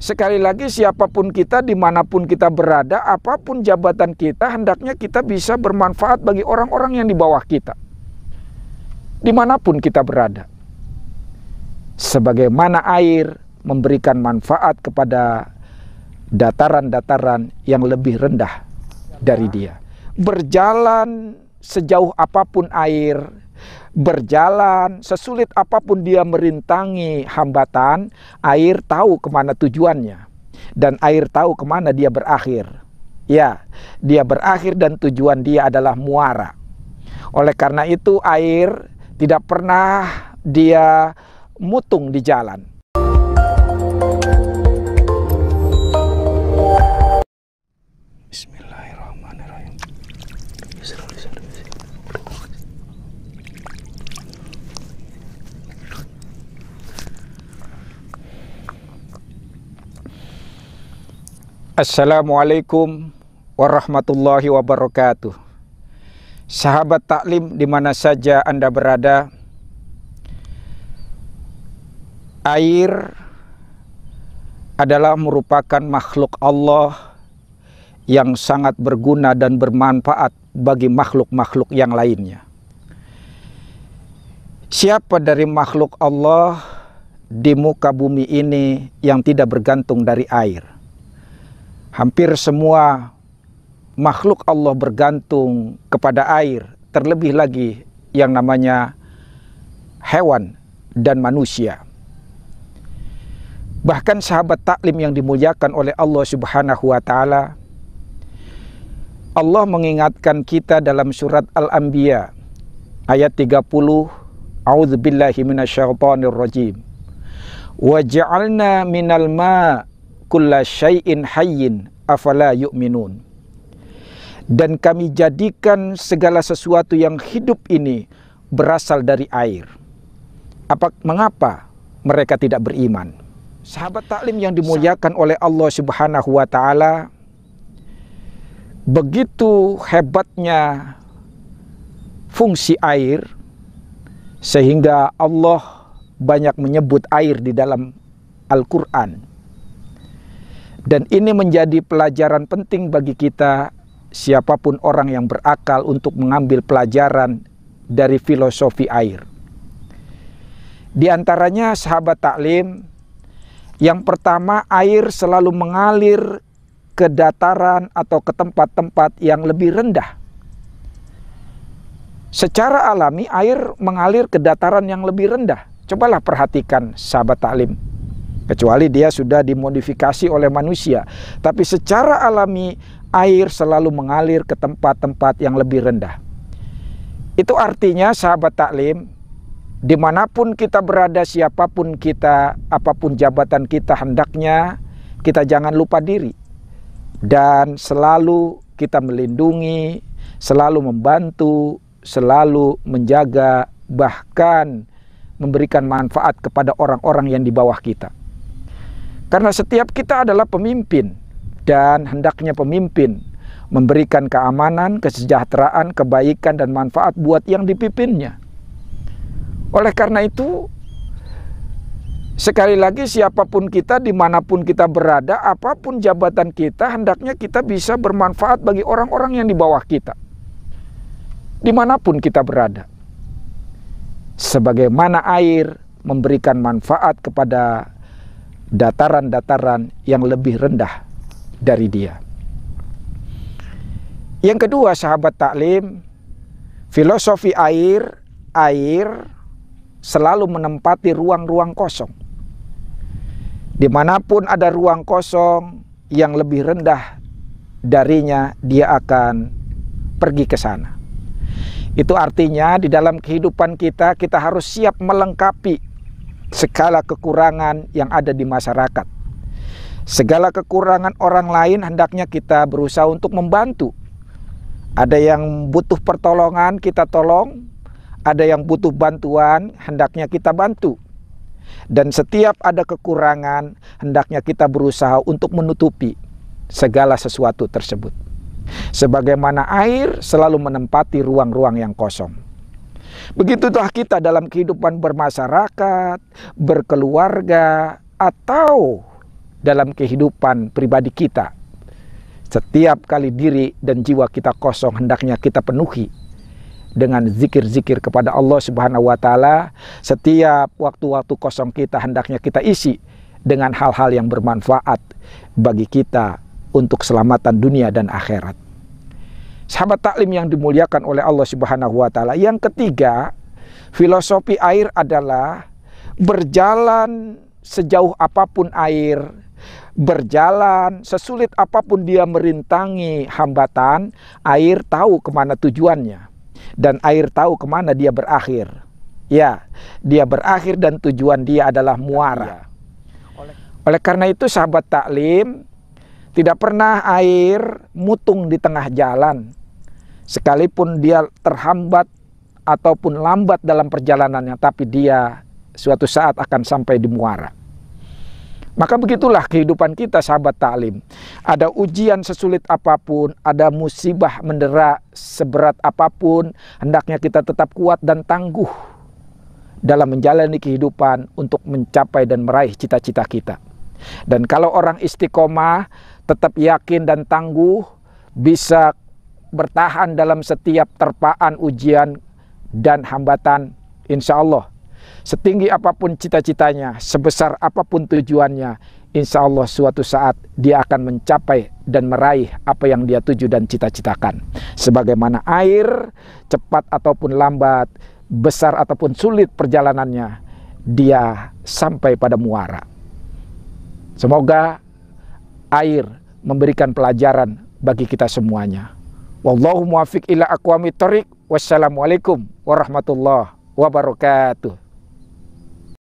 Sekali lagi siapapun kita, dimanapun kita berada, apapun jabatan kita, hendaknya kita bisa bermanfaat bagi orang-orang yang di bawah kita. Dimanapun kita berada. Sebagaimana air memberikan manfaat kepada dataran-dataran yang lebih rendah dari dia. Berjalan sejauh apapun air, berjalan sesulit apapun dia merintangi hambatan, air tahu kemana tujuannya dan air tahu kemana dia berakhir. Ya, dia berakhir dan tujuan dia adalah muara. Oleh karena itu air tidak pernah dia mutung di jalan. Assalamualaikum warahmatullahi wabarakatuh. Sahabat taklim di mana saja Anda berada, air adalah merupakan makhluk Allah yang sangat berguna dan bermanfaat bagi makhluk-makhluk yang lainnya. Siapa dari makhluk Allah di muka bumi ini yang tidak bergantung dari air? Hampir semua makhluk Allah bergantung kepada air, terlebih lagi yang namanya hewan dan manusia. Bahkan sahabat taklim yang dimuliakan oleh Allah Subhanahu wa taala Allah mengingatkan kita dalam surat Al-Anbiya ayat 30 A'udzubillahi minasyaitonir rajim. wajalna minal ma' kulla syai'in hayyin afala yu'minun. Dan kami jadikan segala sesuatu yang hidup ini berasal dari air. Apa, mengapa mereka tidak beriman? Sahabat taklim yang dimuliakan oleh Allah Subhanahu wa taala begitu hebatnya fungsi air sehingga Allah banyak menyebut air di dalam Al-Qur'an dan ini menjadi pelajaran penting bagi kita siapapun orang yang berakal untuk mengambil pelajaran dari filosofi air. Di antaranya sahabat taklim, yang pertama air selalu mengalir ke dataran atau ke tempat-tempat yang lebih rendah. Secara alami air mengalir ke dataran yang lebih rendah. Cobalah perhatikan sahabat taklim kecuali dia sudah dimodifikasi oleh manusia. Tapi secara alami air selalu mengalir ke tempat-tempat yang lebih rendah. Itu artinya sahabat taklim, dimanapun kita berada, siapapun kita, apapun jabatan kita hendaknya, kita jangan lupa diri. Dan selalu kita melindungi, selalu membantu, selalu menjaga, bahkan memberikan manfaat kepada orang-orang yang di bawah kita. Karena setiap kita adalah pemimpin dan hendaknya pemimpin memberikan keamanan, kesejahteraan, kebaikan dan manfaat buat yang dipimpinnya. Oleh karena itu, sekali lagi siapapun kita, dimanapun kita berada, apapun jabatan kita, hendaknya kita bisa bermanfaat bagi orang-orang yang di bawah kita. Dimanapun kita berada. Sebagaimana air memberikan manfaat kepada dataran-dataran yang lebih rendah dari dia. Yang kedua, sahabat taklim, filosofi air, air selalu menempati ruang-ruang kosong. Dimanapun ada ruang kosong yang lebih rendah darinya, dia akan pergi ke sana. Itu artinya di dalam kehidupan kita, kita harus siap melengkapi segala kekurangan yang ada di masyarakat. Segala kekurangan orang lain hendaknya kita berusaha untuk membantu. Ada yang butuh pertolongan, kita tolong. Ada yang butuh bantuan, hendaknya kita bantu. Dan setiap ada kekurangan, hendaknya kita berusaha untuk menutupi segala sesuatu tersebut. Sebagaimana air selalu menempati ruang-ruang yang kosong Begitulah kita dalam kehidupan bermasyarakat, berkeluarga, atau dalam kehidupan pribadi kita. Setiap kali diri dan jiwa kita kosong hendaknya kita penuhi dengan zikir-zikir kepada Allah Subhanahu wa taala. Setiap waktu-waktu kosong kita hendaknya kita isi dengan hal-hal yang bermanfaat bagi kita untuk keselamatan dunia dan akhirat. Sahabat taklim yang dimuliakan oleh Allah Subhanahu wa taala. Yang ketiga, filosofi air adalah berjalan sejauh apapun air, berjalan sesulit apapun dia merintangi hambatan, air tahu kemana tujuannya dan air tahu kemana dia berakhir. Ya, dia berakhir dan tujuan dia adalah muara. Ya. Oleh karena itu sahabat taklim tidak pernah air mutung di tengah jalan sekalipun dia terhambat ataupun lambat dalam perjalanannya, tapi dia suatu saat akan sampai di muara. Maka begitulah kehidupan kita sahabat taklim. Ada ujian sesulit apapun, ada musibah mendera seberat apapun, hendaknya kita tetap kuat dan tangguh dalam menjalani kehidupan untuk mencapai dan meraih cita-cita kita. Dan kalau orang istiqomah tetap yakin dan tangguh bisa bertahan dalam setiap terpaan ujian dan hambatan insya Allah. Setinggi apapun cita-citanya, sebesar apapun tujuannya, insya Allah suatu saat dia akan mencapai dan meraih apa yang dia tuju dan cita-citakan. Sebagaimana air, cepat ataupun lambat, besar ataupun sulit perjalanannya, dia sampai pada muara. Semoga air memberikan pelajaran bagi kita semuanya. Wallahu muwafiq ila aqwamit thoriq. Wassalamualaikum warahmatullahi wabarakatuh.